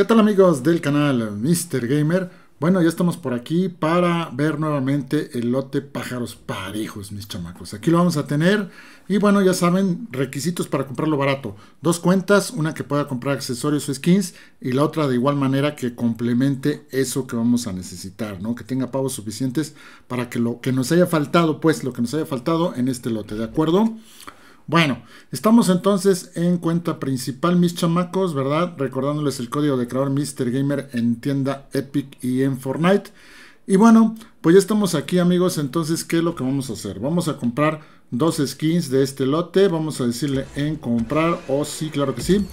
¿Qué tal amigos del canal Mr. Gamer? Bueno, ya estamos por aquí para ver nuevamente el lote pájaros parejos, mis chamacos. Aquí lo vamos a tener. Y bueno, ya saben, requisitos para comprarlo barato. Dos cuentas, una que pueda comprar accesorios o skins y la otra de igual manera que complemente eso que vamos a necesitar, ¿no? Que tenga pagos suficientes para que lo que nos haya faltado, pues lo que nos haya faltado en este lote, ¿de acuerdo? Bueno, estamos entonces en cuenta principal, mis chamacos, ¿verdad? Recordándoles el código de creador Mr. Gamer en tienda Epic y en Fortnite. Y bueno, pues ya estamos aquí, amigos. Entonces, ¿qué es lo que vamos a hacer? Vamos a comprar dos skins de este lote. Vamos a decirle en comprar. o sí, claro que sí.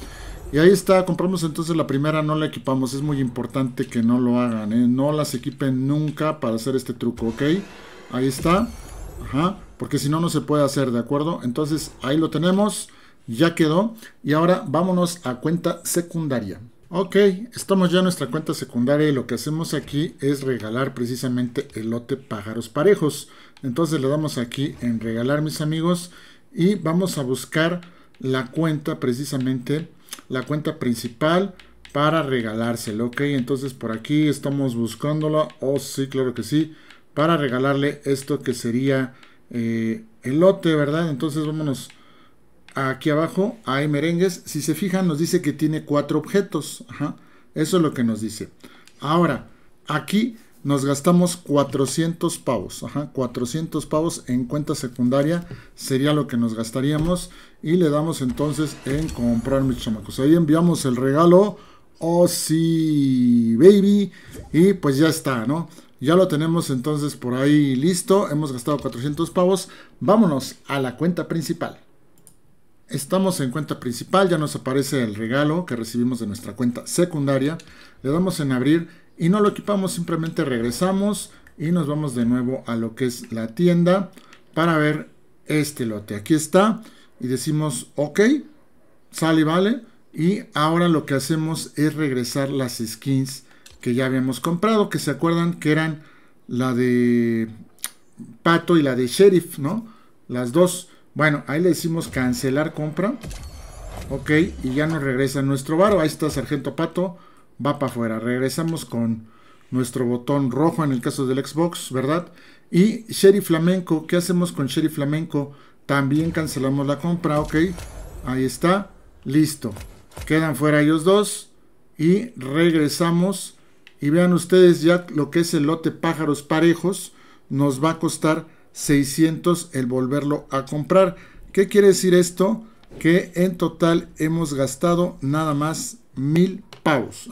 Y ahí está, compramos entonces la primera, no la equipamos. Es muy importante que no lo hagan, ¿eh? No las equipen nunca para hacer este truco, ¿ok? Ahí está. Ajá porque si no, no se puede hacer, ¿de acuerdo? Entonces ahí lo tenemos, ya quedó. Y ahora vámonos a cuenta secundaria. Ok, estamos ya en nuestra cuenta secundaria y lo que hacemos aquí es regalar precisamente el lote pájaros parejos. Entonces le damos aquí en regalar mis amigos y vamos a buscar la cuenta precisamente, la cuenta principal para regalárselo. Ok, entonces por aquí estamos buscándolo, Oh sí, claro que sí. Para regalarle esto que sería el eh, lote ¿verdad? Entonces vámonos aquí abajo, hay merengues. Si se fijan, nos dice que tiene cuatro objetos. Ajá. Eso es lo que nos dice. Ahora, aquí nos gastamos 400 pavos. Ajá, 400 pavos en cuenta secundaria sería lo que nos gastaríamos. Y le damos entonces en comprar mis chamacos. Ahí enviamos el regalo. Oh, sí, baby. Y pues ya está, ¿no? Ya lo tenemos entonces por ahí listo. Hemos gastado 400 pavos. Vámonos a la cuenta principal. Estamos en cuenta principal, ya nos aparece el regalo que recibimos de nuestra cuenta secundaria. Le damos en abrir y no lo equipamos, simplemente regresamos y nos vamos de nuevo a lo que es la tienda para ver este lote. Aquí está y decimos ok, sale y vale. Y ahora lo que hacemos es regresar las skins que ya habíamos comprado, que se acuerdan que eran la de Pato y la de Sheriff, ¿no? Las dos. Bueno, ahí le decimos cancelar compra. Ok, y ya nos regresa nuestro varo. Ahí está Sargento Pato, va para afuera. Regresamos con nuestro botón rojo en el caso del Xbox, ¿verdad? Y Sheriff Flamenco, ¿qué hacemos con Sheriff Flamenco? También cancelamos la compra, ok. Ahí está, listo. Quedan fuera ellos dos y regresamos y vean ustedes ya lo que es el lote pájaros parejos, nos va a costar 600 el volverlo a comprar. ¿Qué quiere decir esto? Que en total hemos gastado nada más mil pavos.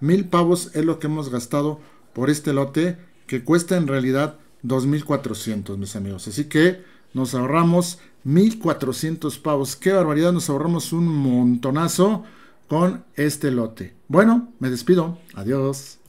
Mil pavos es lo que hemos gastado por este lote que cuesta en realidad 2.400, mis amigos. Así que nos ahorramos 1.400 pavos. ¡Qué barbaridad! Nos ahorramos un montonazo con este lote. Bueno, me despido. Adiós.